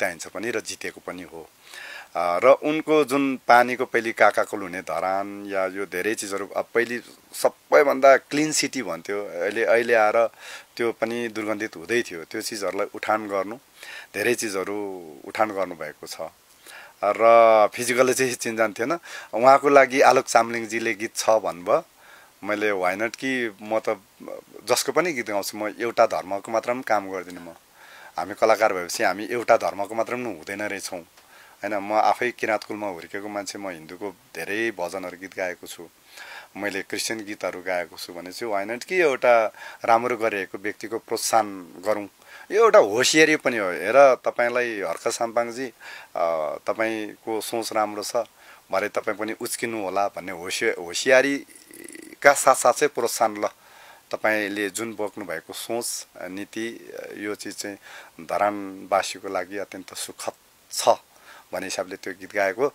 जिताइन्छ पनि र जितेको पनि हो र उनको जुन पानीको पहिले काकाकुल हुने धरान या यो धेरै चिजहरू अब पहिले सबैभन्दा क्लिन सिटी भन्थ्यो अहिले अहिले आएर त्यो पनि दुर्गन्धित हुँदै थियो त्यो चिजहरूलाई उठान गर्नु धेरै चिजहरू उठान गर्नुभएको छ र फिजिकल्ली चाहिँ चिन्जान थिएन उहाँको लागि आलोक चामलिङजीले गीत छ भन्नुभयो मैले वाइनट कि म त जसको पनि गीत गाउँछु म एउटा धर्मको मात्र पनि काम गरिदिनु म हामी कलाकार भएपछि हामी एउटा धर्मको मात्र पनि हुँदैन रहेछौँ होइन म आफै किराँतकुलमा हुर्केको मान्छे म हिन्दूको धेरै भजनहरू गीत गाएको छु मैले क्रिस्चियन गीतहरू गाएको छु भने चाहिँ होइन कि एउटा राम्रो गरिएको व्यक्तिको प्रोत्साहन गरौँ यो एउटा होसियारी पनि हो हेर तपाईँलाई हर्क साम्पाङजी तपाईँको सोच राम्रो छ भरे तपाईँ पनि उच्किनु होला भन्ने होसिया होसियारीका साथसाथै प्रोत्साहन ल तपाईँले जुन बोक्नु भएको सोच नीति यो चिज चाहिँ धरानवासीको लागि अत्यन्त सुखद छ भन्ने हिसाबले त्यो गीत गाएको